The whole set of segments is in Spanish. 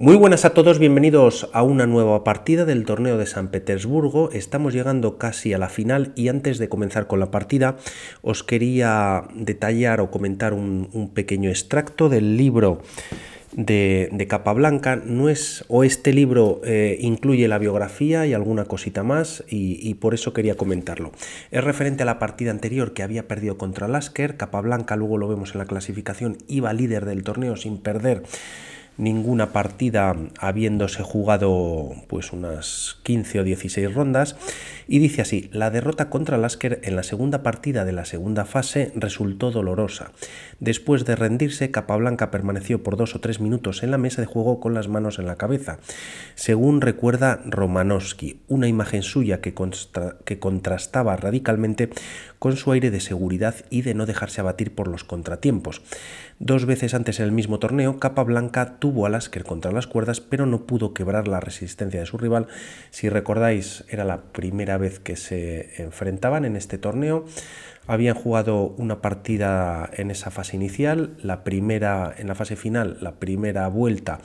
Muy buenas a todos, bienvenidos a una nueva partida del torneo de San Petersburgo. Estamos llegando casi a la final y antes de comenzar con la partida os quería detallar o comentar un, pequeño extracto del libro de, Capablanca. No es, o este libro eh, incluye la biografía y alguna cosita más y, y, por eso quería comentarlo. Es referente a la partida anterior que había perdido contra Lasker. Capablanca, luego lo vemos en la clasificación, iba líder del torneo sin perder ninguna partida habiéndose jugado pues unas 15 o 16 rondas y dice así, la derrota contra Lasker en la segunda partida de la segunda fase resultó dolorosa. Después de rendirse, Capablanca permaneció por dos o tres minutos en la mesa de juego con las manos en la cabeza. Según recuerda Romanowski, una imagen suya que, que contrastaba radicalmente con su aire de seguridad y de no dejarse abatir por los contratiempos. Dos veces antes del mismo torneo, Capablanca tuvo a Lasker contra las cuerdas, pero no pudo quebrar la resistencia de su rival. Si recordáis, era la primera vez que se enfrentaban en este torneo habían jugado una partida en esa fase inicial, la primera en la fase final, la primera vuelta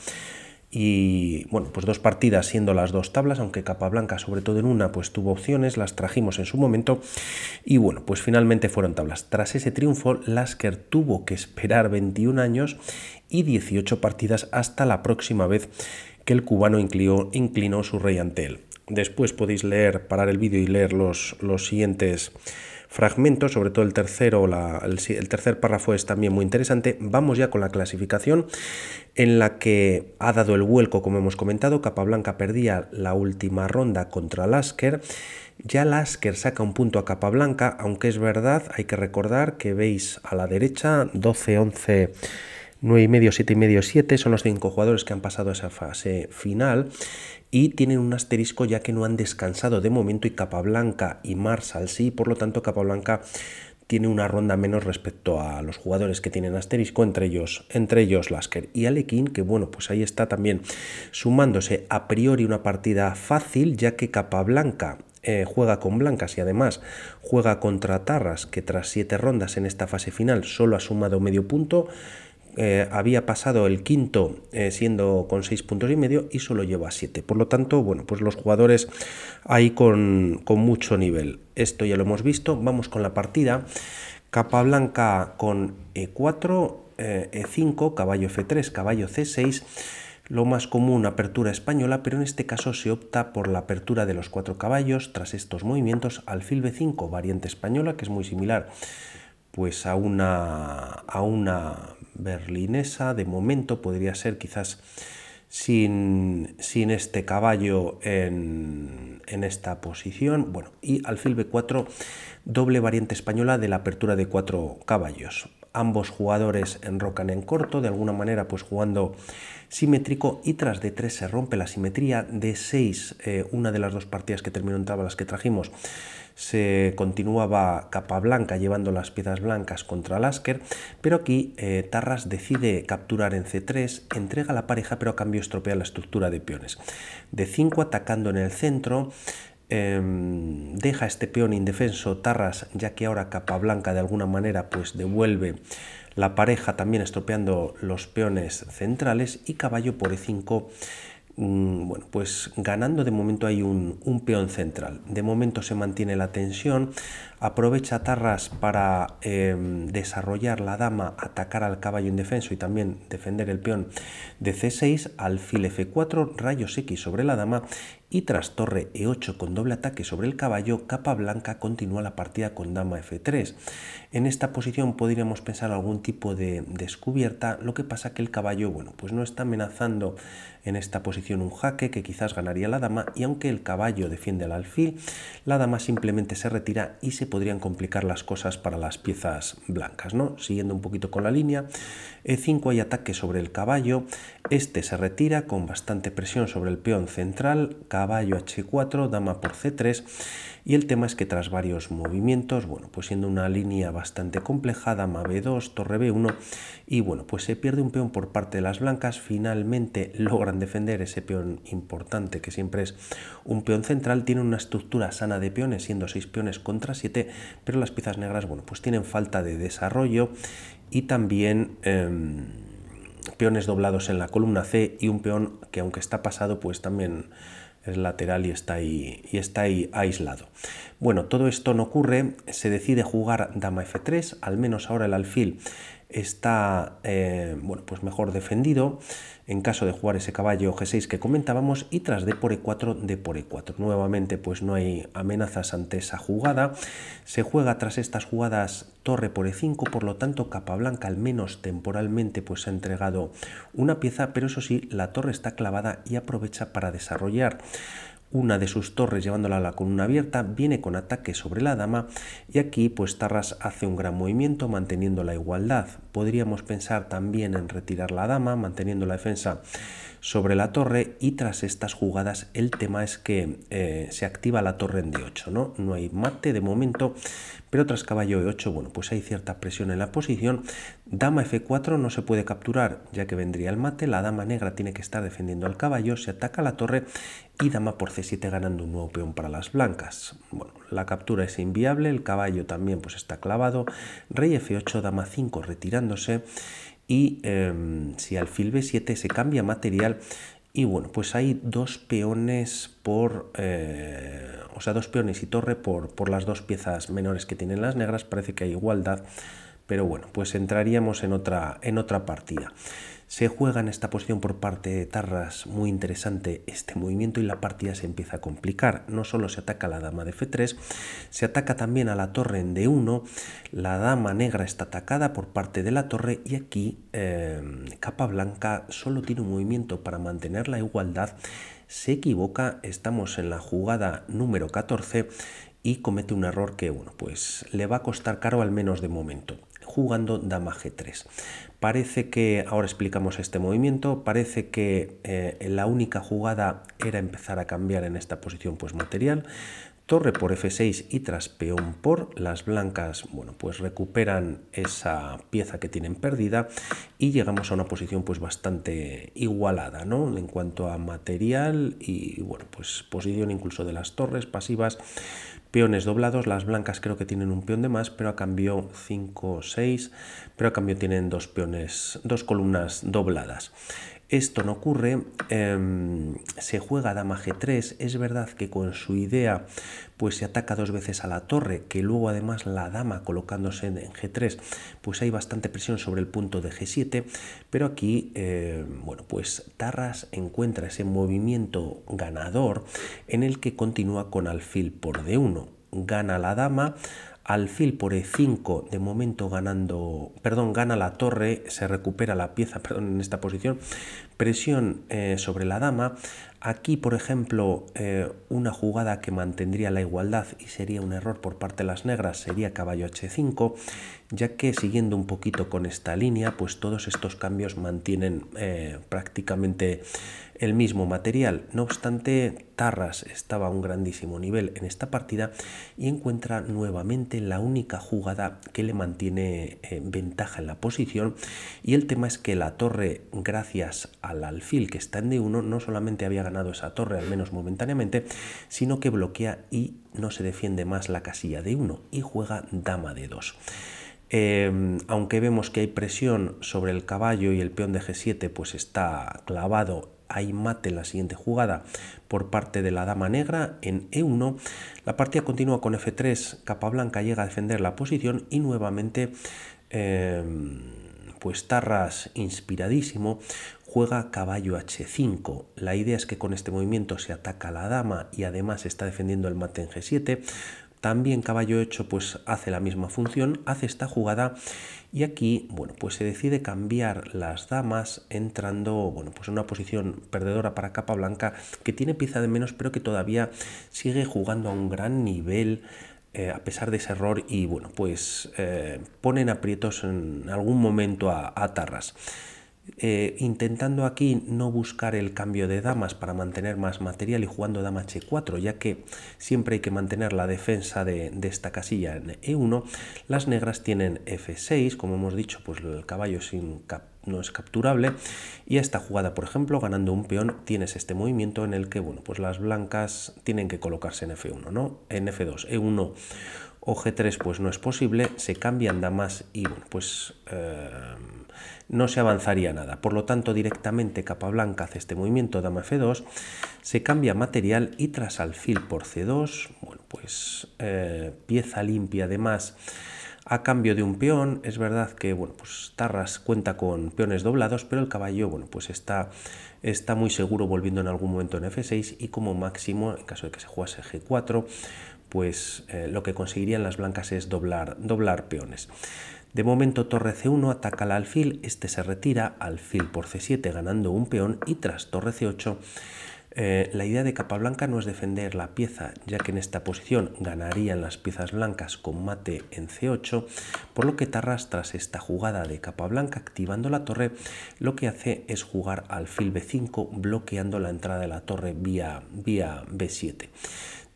y bueno, pues dos partidas siendo las dos tablas, aunque capa blanca sobre todo en una pues tuvo opciones, las trajimos en su momento y bueno, pues finalmente fueron tablas. Tras ese triunfo, Lasker tuvo que esperar 21 años y 18 partidas hasta la próxima vez que el cubano inclinó, inclinó su rey ante él. Después podéis leer, parar el vídeo y leer los, los siguientes fragmento, sobre todo el tercero, el, tercer párrafo es también muy interesante. Vamos ya con la clasificación en la que ha dado el vuelco, como hemos comentado. Capablanca perdía la última ronda contra Lasker. Ya Lasker saca un punto a Capablanca, aunque es verdad, hay que recordar que veis a la derecha 12, 11, 9 y medio, 7 y medio, 7 son los cinco jugadores que han pasado a esa fase final y tienen un asterisco ya que no han descansado de momento y Capablanca y Marsal sí, por lo tanto Capablanca tiene una ronda menos respecto a los jugadores que tienen asterisco, entre ellos, entre ellos Lasker y Alekin, que bueno, pues ahí está también sumándose a priori una partida fácil, ya que Capablanca eh, juega con blancas y además juega contra Tarras, que tras siete rondas en esta fase final solo ha sumado medio punto. Eh, había pasado el quinto eh, siendo con 6 puntos y medio y solo lleva 7. Por lo tanto, bueno, pues los jugadores ahí con, mucho nivel. Esto ya lo hemos visto. Vamos con la partida. Capa blanca con E4, E5, eh, e caballo F3, caballo C6 lo más común apertura española, pero en este caso se opta por la apertura de los cuatro caballos tras estos movimientos alfil B5, variante española, que es muy similar pues a una, a una berlinesa, de momento podría ser quizás sin, sin este caballo en, en, esta posición. Bueno, y alfil B4, doble variante española de la apertura de cuatro caballos. Ambos jugadores enrocan en corto, de alguna manera pues jugando simétrico y tras de 3 se rompe la simetría de 6, eh, una de las dos partidas que terminó en tablas que trajimos se continuaba capa blanca llevando las piezas blancas contra Lasker, pero aquí eh, Tarras decide capturar en C3, entrega la pareja pero a cambio estropea la estructura de peones. D5 atacando en el centro, em, deja este peón indefenso Tarras ya que ahora capa blanca de alguna manera pues devuelve la pareja también estropeando los peones centrales y caballo por E5 Mm, bueno, pues ganando de momento hay un, peón central. De momento se mantiene la tensión. Aprovecha Tarras para em, desarrollar la dama, atacar al caballo indefenso y también defender el peón de C6, alfil F4, rayos X sobre la dama y tras torre E8 con doble ataque sobre el caballo, capa blanca continúa la partida con dama F3. En esta posición podríamos pensar algún tipo de descubierta, lo que pasa que el caballo, bueno, pues no está amenazando en esta posición un jaque que quizás ganaría la dama y aunque el caballo defiende el alfil, la dama simplemente se retira y se podrían complicar las cosas para las piezas blancas. ¿no? Siguiendo un poquito con la línea, e5 hay ataque sobre el caballo, este se retira con bastante presión sobre el peón central, caballo h4, dama por c3 y el tema es que tras varios movimientos, bueno, pues siendo una línea bastante compleja, dama b2, torre b1 y bueno, pues se pierde un peón por parte de las blancas, finalmente logra defender ese peón importante, que siempre es un peón central, tiene una estructura sana de peones, siendo 6 peones contra 7, pero las piezas negras, bueno, pues tienen falta de desarrollo y también... Em, peones doblados en la columna C y un peón que aunque está pasado pues también es lateral y está ahí, y está ahí aislado. Bueno, todo esto no ocurre, se decide jugar dama f3, al menos ahora el alfil está eh, bueno, pues mejor defendido en caso de jugar ese caballo G6 que comentábamos y tras D por E4, D por E4. Nuevamente pues no hay amenazas ante esa jugada. Se juega tras estas jugadas torre por E5, por lo tanto capa blanca al menos temporalmente pues ha entregado una pieza, pero eso sí, la torre está clavada y aprovecha para desarrollar una de sus torres llevándola a la columna abierta, viene con ataque sobre la dama y aquí pues Tarras hace un gran movimiento manteniendo la igualdad. Podríamos pensar también en retirar la dama manteniendo la defensa sobre la torre y tras estas jugadas el tema es que eh, se activa la torre en D8, ¿no? No hay mate de momento, pero tras caballo E8, bueno, pues hay cierta presión en la posición. Dama f4 no se puede capturar, ya que vendría el mate, la dama negra tiene que estar defendiendo al caballo, se ataca la torre y dama por c7 ganando un nuevo peón para las blancas. Bueno, la captura es inviable, el caballo también pues está clavado, rey f8, dama 5 retirándose y em, si si fil b7 se cambia material y bueno, pues hay dos peones por, eh, o sea, dos peones y torre por, por las dos piezas menores que tienen las negras, parece que hay igualdad pero bueno, pues entraríamos en otra, en otra partida. Se juega en esta posición por parte de Tarras, muy interesante este movimiento y la partida se empieza a complicar. No solo se ataca a la dama de F3, se ataca también a la torre en D1, la dama negra está atacada por parte de la torre y aquí eh, capa blanca solo tiene un movimiento para mantener la igualdad. Se equivoca, estamos en la jugada número 14 y comete un error que, bueno, pues le va a costar caro al menos de momento jugando dama g3. Parece que, ahora explicamos este movimiento, parece que eh, la única jugada era empezar a cambiar en esta posición pues material, torre por f6 y tras peón por, las blancas bueno, pues recuperan esa pieza que tienen perdida y llegamos a una posición pues bastante igualada ¿no? en cuanto a material y bueno, pues posición incluso de las torres pasivas, peones doblados, las blancas creo que tienen un peón de más, pero a cambio 5, 6, pero a cambio tienen dos peones, dos columnas dobladas. Esto no ocurre, em, se juega dama g3, es verdad que con su idea pues se ataca dos veces a la torre, que luego además la dama colocándose en g3, pues hay bastante presión sobre el punto de g7, pero aquí, em, bueno, pues Tarras encuentra ese movimiento ganador en el que continúa con alfil por d1, gana la dama, Alfil por E5, de momento ganando, perdón, gana la torre, se recupera la pieza, perdón, en esta posición. Presión eh, sobre la dama, Aquí, por ejemplo, eh, una jugada que mantendría la igualdad y sería un error por parte de las negras sería caballo h5, ya que siguiendo un poquito con esta línea, pues todos estos cambios mantienen eh, prácticamente el mismo material. No obstante, Tarras estaba a un grandísimo nivel en esta partida y encuentra nuevamente la única jugada que le mantiene eh, ventaja en la posición. Y el tema es que la torre, gracias al alfil que está en D1, no solamente había ganado esa torre, al menos momentáneamente, sino que bloquea y no se defiende más la casilla de 1 y juega dama de 2. Em, aunque vemos que hay presión sobre el caballo y el peón de g7 pues está clavado hay mate la siguiente jugada por parte de la dama negra en e1. La partida continúa con f3, capa blanca llega a defender la posición y nuevamente em, pues Tarras, inspiradísimo, juega caballo h5. La idea es que con este movimiento se ataca la dama y además está defendiendo el mate en g7. También caballo 8 pues hace la misma función, hace esta jugada y aquí, bueno, pues se decide cambiar las damas entrando, bueno, pues en una posición perdedora para capa blanca que tiene pieza de menos pero que todavía sigue jugando a un gran nivel eh, a pesar de ese error y bueno, pues eh, ponen aprietos en algún momento a, Tarras. Eh, intentando aquí no buscar el cambio de damas para mantener más material y jugando dama h4, ya que siempre hay que mantener la defensa de, esta casilla en e1, las negras tienen f6, como hemos dicho, pues el caballo sin incapaz no es capturable. Y esta jugada, por ejemplo, ganando un peón, tienes este movimiento en el que, bueno, pues las blancas tienen que colocarse en F1, ¿no? En F2, E1 o G3 pues no es posible, se cambian damas y bueno, pues eh, no se avanzaría nada. Por lo tanto, directamente capa blanca hace este movimiento, dama F2, se cambia material y tras alfil por C2, bueno, pues eh, pieza limpia además a cambio de un peón. Es verdad que, bueno, pues Tarras cuenta con peones doblados, pero el caballo, bueno, pues está, está muy seguro volviendo en algún momento en F6 y como máximo, en caso de que se jugase G4, pues eh, lo que conseguirían las blancas es doblar, doblar peones. De momento torre C1 ataca al alfil, este se retira, alfil por C7 ganando un peón y tras torre C8 eh, la idea de capa blanca no es defender la pieza, ya que en esta posición ganarían las piezas blancas con mate en C8, por lo que Tarras tras esta jugada de capa blanca activando la torre, lo que hace es jugar alfil B5 bloqueando la entrada de la torre vía, vía B7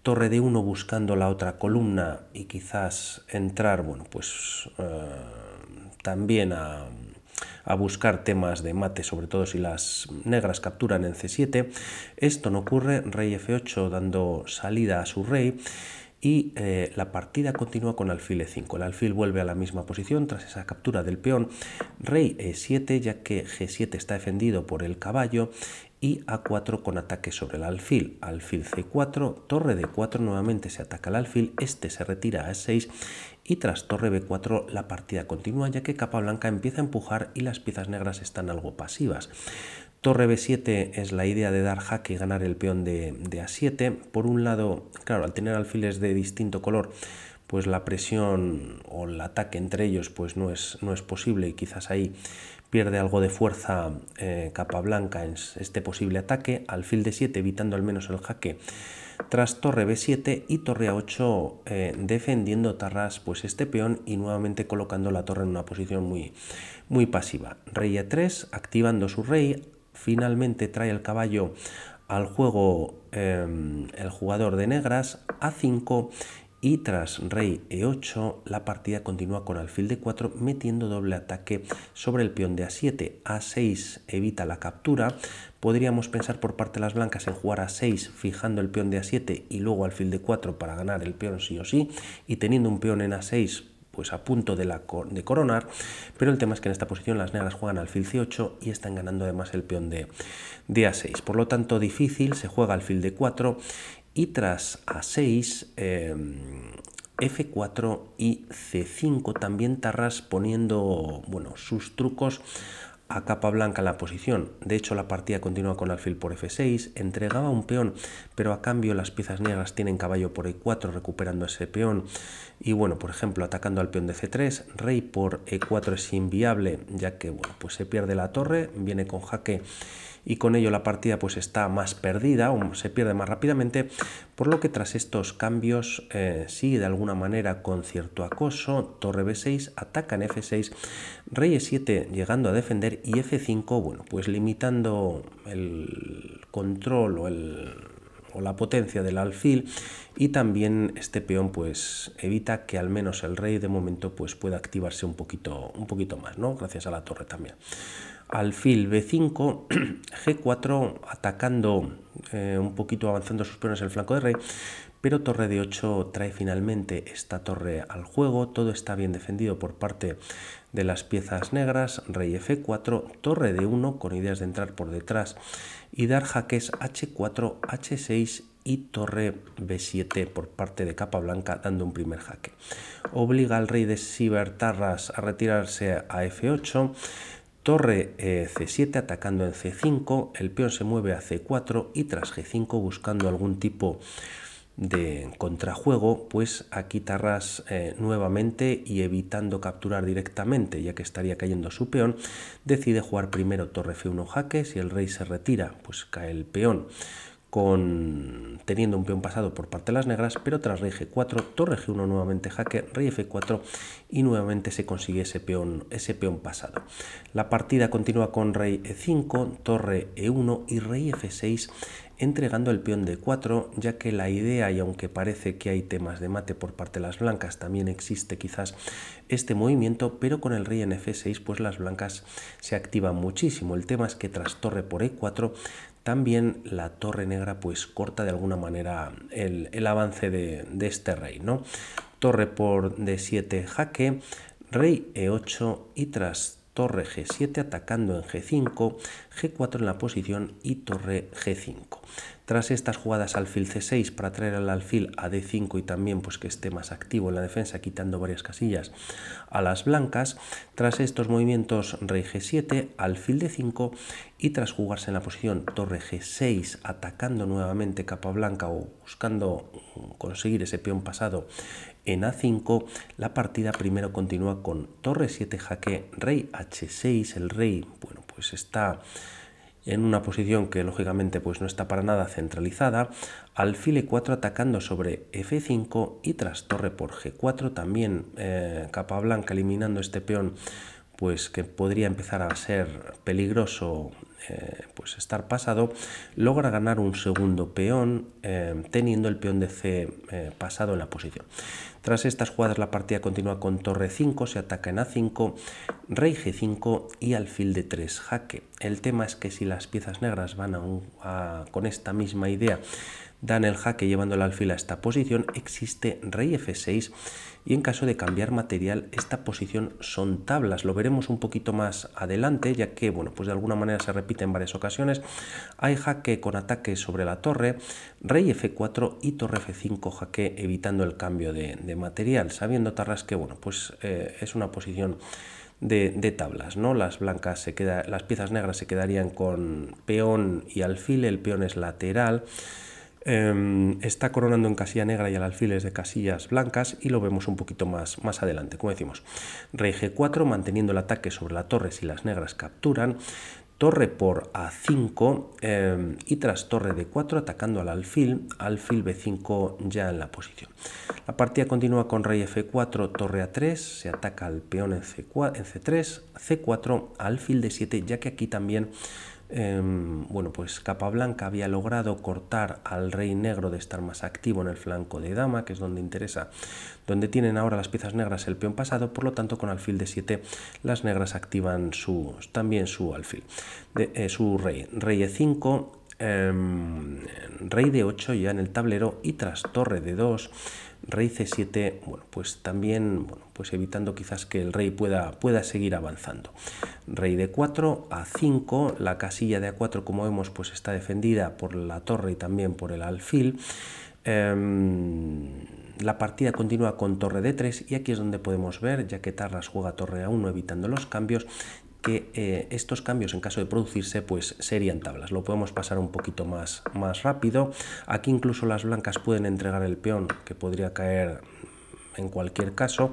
torre de 1 buscando la otra columna y quizás entrar, bueno, pues eh, también a, a buscar temas de mate, sobre todo si las negras capturan en C7. Esto no ocurre, rey F8 dando salida a su rey y eh, la partida continúa con alfil e5. El alfil vuelve a la misma posición tras esa captura del peón. Rey e7 ya que g7 está defendido por el caballo y a4 con ataque sobre el alfil. Alfil c4, torre d4 nuevamente se ataca al alfil, este se retira a e 6 y tras torre b4 la partida continúa ya que capa blanca empieza a empujar y las piezas negras están algo pasivas. Torre b7 es la idea de dar jaque y ganar el peón de, a7. Por un lado, claro, al tener alfiles de distinto color, pues la presión o el ataque entre ellos pues no es, no es posible y quizás ahí pierde algo de fuerza eh, capa blanca en este posible ataque, alfil de 7 evitando al menos el jaque tras torre b7 y torre a8 eh, defendiendo Tarras pues este peón y nuevamente colocando la torre en una posición muy, muy pasiva. Rey e3 activando su rey, finalmente trae el caballo al juego em, el jugador de negras a5 y tras rey e8 la partida continúa con alfil de 4 metiendo doble ataque sobre el peón de a7. a6 evita la captura, Podríamos pensar por parte de las blancas en jugar a 6 fijando el peón de a7 y luego al alfil de 4 para ganar el peón sí o sí y teniendo un peón en a6 pues a punto de, coronar, pero el tema es que en esta posición las negras juegan al alfil c8 y están ganando además el peón de, a6. Por lo tanto, difícil, se juega alfil de 4 y tras a6 em, f4 y c5 también Tarras poniendo bueno, sus trucos a capa blanca en la posición. De hecho, la partida continúa con alfil por f6, entregaba un peón, pero a cambio las piezas negras tienen caballo por e4 recuperando ese peón. Y bueno, por ejemplo, atacando al peón de c3, rey por e4 es inviable, ya que bueno, pues se pierde la torre, viene con jaque y con ello la partida pues está más perdida o se pierde más rápidamente, por lo que tras estos cambios eh, sigue de alguna manera con cierto acoso, torre b6, ataca en f6, rey e7 llegando a defender y f5, bueno, pues limitando el control o o la potencia del alfil y también este peón pues evita que al menos el rey de momento pues pueda activarse un poquito un poquito más no gracias a la torre también alfil b5, g4 atacando eh, un poquito avanzando sus peones el flanco de rey, pero torre de 8 trae finalmente esta torre al juego, todo está bien defendido por parte de las piezas negras, rey f4, torre de 1 con ideas de entrar por detrás y dar jaques h4, h6 y torre b7 por parte de capa blanca dando un primer jaque. Obliga al rey de Cibertarras a retirarse a f8, Torre C7 e atacando en C5, el peón se mueve a C4 y tras G5 buscando algún tipo de contrajuego, pues aquí Tarras eh, nuevamente y evitando capturar directamente, ya que estaría cayendo su peón, decide jugar primero torre F1 jaque, si el rey se retira, pues cae el peón con teniendo un peón pasado por parte de las negras, pero tras rey g4, torre g1 nuevamente jaque, rey f4 y nuevamente se consigue ese peón, ese peón pasado. La partida continúa con rey e5, torre e1 y rey f6 entregando el peón de 4, ya que la idea, y aunque parece que hay temas de mate por parte de las blancas, también existe quizás este movimiento, pero con el rey en f6, pues las blancas se activan muchísimo. El tema es que tras torre por e4 también la Torre Negra pues corta de alguna manera el, avance de, este rey, ¿no? Torre por D7 jaque, rey E8 y tras torre G7 atacando en G5, G4 en la posición y torre G5. Tras estas jugadas alfil C6 para traer al alfil a D5 y también pues que esté más activo en la defensa quitando varias casillas a las blancas, tras estos movimientos rey G7, alfil D5 y tras jugarse en la posición torre G6 atacando nuevamente capa blanca o buscando conseguir ese peón pasado en A5 la partida primero continúa con torre 7 jaque, rey H6, el rey, bueno, pues está en una posición que lógicamente pues no está para nada centralizada, alfil e4 atacando sobre f5 y tras torre por g4 también eh, capa blanca eliminando este peón pues que podría empezar a ser peligroso eh, pues estar pasado, logra ganar un segundo peón eh, teniendo el peón de C eh, pasado en la posición. Tras estas jugadas la partida continúa con torre 5, se ataca en A5, rey G5 y alfil de 3 jaque. El tema es que si las piezas negras van con esta misma idea dan el jaque llevando el alfil a esta posición, existe rey f6 y en caso de cambiar material esta posición son tablas. Lo veremos un poquito más adelante ya que bueno, pues de alguna manera se repite en varias ocasiones. Hay jaque con ataque sobre la torre, rey f4 y torre f5 jaque evitando el cambio de, material, sabiendo Tarras que bueno, pues eh, es una posición de, tablas, ¿no? Las blancas se queda, las piezas negras se quedarían con peón y alfil, el peón es lateral. Em, está coronando en casilla negra y al es de casillas blancas y lo vemos un poquito más, más adelante. Como decimos, rey g4 manteniendo el ataque sobre la torre si las negras capturan, torre por a5 em, y tras torre d4 atacando al alfil, alfil b5 ya en la posición. La partida continúa con rey f4, torre a3, se ataca al peón en, c 3 c4, alfil d7, ya que aquí también Em, bueno, pues capa blanca había logrado cortar al rey negro de estar más activo en el flanco de dama, que es donde interesa, donde tienen ahora las piezas negras el peón pasado, por lo tanto con alfil de 7 las negras activan su, también su alfil, de, eh, su rey. Rey de 5 em, rey de 8 ya en el tablero y tras torre de 2 rey c7, bueno, pues también, bueno, pues evitando quizás que el rey pueda, pueda seguir avanzando. Rey d4, a5, la casilla de a4, como vemos, pues está defendida por la torre y también por el alfil. Em, la partida continúa con torre d3 y aquí es donde podemos ver, ya que Tarras juega torre a1 evitando los cambios, que eh, estos cambios en caso de producirse pues serían tablas. Lo podemos pasar un poquito más, más rápido. Aquí incluso las blancas pueden entregar el peón que podría caer en cualquier caso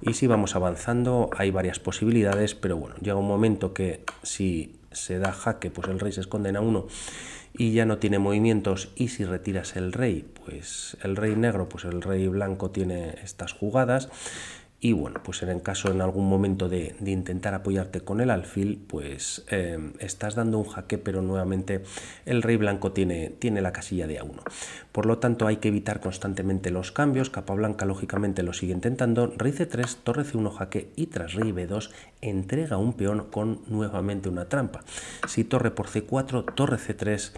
y si vamos avanzando hay varias posibilidades pero bueno llega un momento que si se da jaque pues el rey se esconde a uno y ya no tiene movimientos y si retiras el rey pues el rey negro pues el rey blanco tiene estas jugadas y bueno, pues en el caso en algún momento de, intentar apoyarte con el alfil, pues em, estás dando un jaque, pero nuevamente el rey blanco tiene, tiene la casilla de A1. Por lo tanto, hay que evitar constantemente los cambios, capa blanca lógicamente lo sigue intentando, rey C3, torre C1 jaque y tras rey B2 entrega un peón con nuevamente una trampa. Si torre por C4, torre C3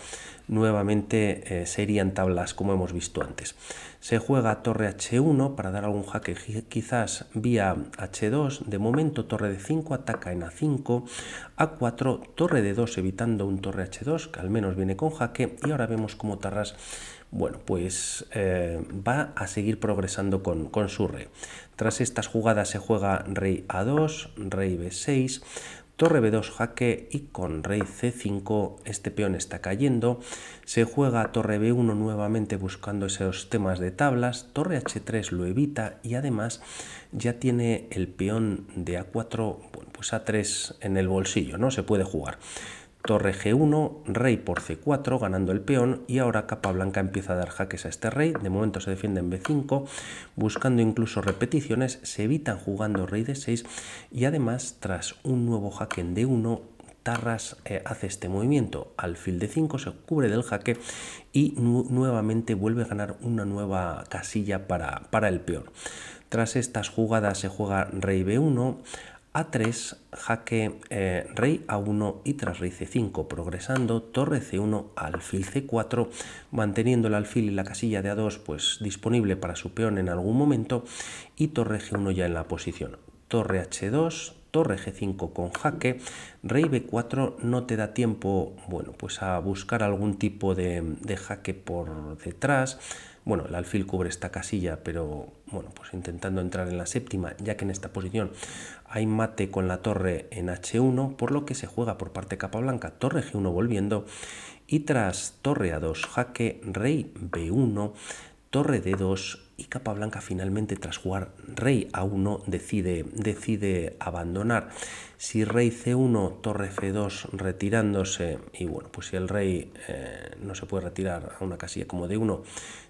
nuevamente eh, serían tablas como hemos visto antes. Se juega torre h1 para dar algún jaque quizás vía h2, de momento torre de 5 ataca en a5, a4, torre de 2 evitando un torre h2 que al menos viene con jaque y ahora vemos cómo Tarras bueno, pues eh, va a seguir progresando con, con su rey. Tras estas jugadas se juega rey a2, rey b6, torre b2 jaque y con rey c5 este peón está cayendo, se juega torre b1 nuevamente buscando esos temas de tablas, torre h3 lo evita y además ya tiene el peón de a4, bueno, pues a3 en el bolsillo, no se puede jugar. Torre G1, rey por C4, ganando el peón, y ahora capa blanca empieza a dar jaques a este rey, de momento se defiende en B5, buscando incluso repeticiones, se evitan jugando rey D6, y además, tras un nuevo jaque en D1, Tarras eh, hace este movimiento, al alfil de 5 se cubre del jaque y nuevamente vuelve a ganar una nueva casilla para, para el peón. Tras estas jugadas se juega rey B1, a3, jaque eh, rey a1 y tras rey c5, progresando torre c1, alfil c4, manteniendo el alfil y la casilla de a2 pues disponible para su peón en algún momento y torre g1 ya en la posición. Torre h2, torre g5 con jaque, rey b4 no te da tiempo, bueno, pues a buscar algún tipo de jaque por detrás, bueno, el alfil cubre esta casilla, pero bueno, pues intentando entrar en la séptima, ya que en esta posición hay mate con la torre en H1, por lo que se juega por parte capa blanca, torre G1 volviendo, y tras torre A2, jaque, rey B1, torre D2 y capa blanca finalmente tras jugar rey A1 decide, decide abandonar. Si rey c1, torre f2 retirándose, y bueno, pues si el rey eh, no se puede retirar a una casilla como d1,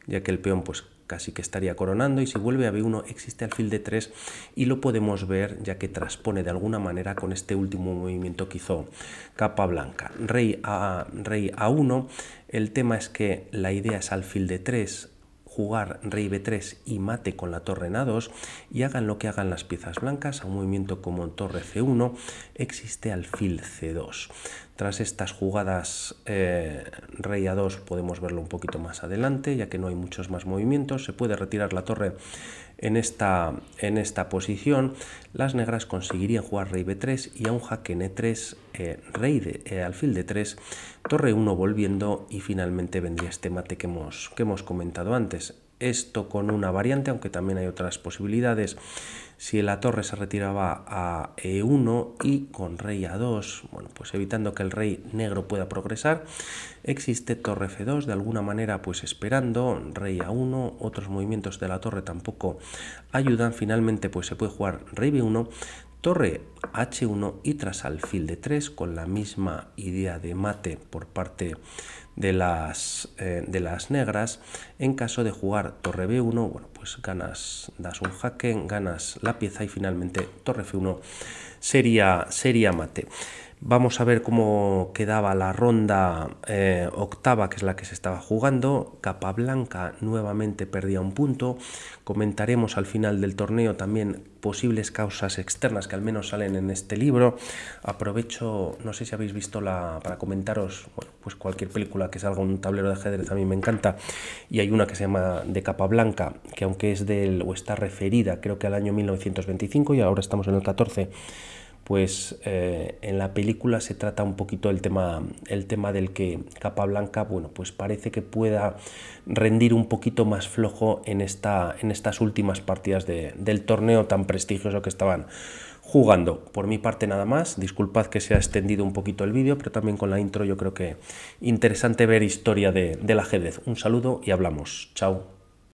ya que el peón pues casi que estaría coronando y si vuelve a B1 existe alfil de 3 y lo podemos ver ya que transpone de alguna manera con este último movimiento que hizo capa blanca. Rey a, rey a1, el tema es que la idea es alfil D3, jugar rey b3 y mate con la torre en a2 y hagan lo que hagan las piezas blancas, a un movimiento como en torre c1 existe alfil c2. Tras estas jugadas eh, rey a2 podemos verlo un poquito más adelante, ya que no hay muchos más movimientos, se puede retirar la torre en esta, en esta posición, las negras conseguirían jugar rey b3 y a un jaque en e3, eh, rey de, eh, alfil de 3 torre 1 volviendo y finalmente vendría este mate que hemos, que hemos comentado antes. Esto con una variante, aunque también hay otras posibilidades si la torre se retiraba a e1 y con rey a2, bueno, pues evitando que el rey negro pueda progresar, existe torre f2 de alguna manera pues esperando, rey a1, otros movimientos de la torre tampoco ayudan, finalmente pues se puede jugar rey b1, Torre H1 y tras alfil de 3 con la misma idea de mate por parte de las, eh, de las negras. En caso de jugar torre B1, bueno, pues ganas, das un jaque, ganas la pieza y finalmente torre F1 sería, sería mate. Vamos a ver cómo quedaba la ronda eh, octava, que es la que se estaba jugando. Capablanca nuevamente perdía un punto. Comentaremos al final del torneo también posibles causas externas que al menos salen en este libro. Aprovecho, no sé si habéis visto la para comentaros, pues cualquier película que salga un tablero de ajedrez a mí me encanta y hay una que se llama De Capablanca, que aunque es del o está referida creo que al año 1925 y ahora estamos en el 14 pues eh, en la película se trata un poquito el tema, el tema del que Capa Blanca, bueno, pues parece que pueda rendir un poquito más flojo en, esta, en estas últimas partidas del torneo tan prestigioso que estaban jugando. Por mi parte nada más, disculpad que se ha extendido un poquito el vídeo, pero también con la intro yo creo que interesante ver historia de, del ajedrez. Un saludo y hablamos. Chao.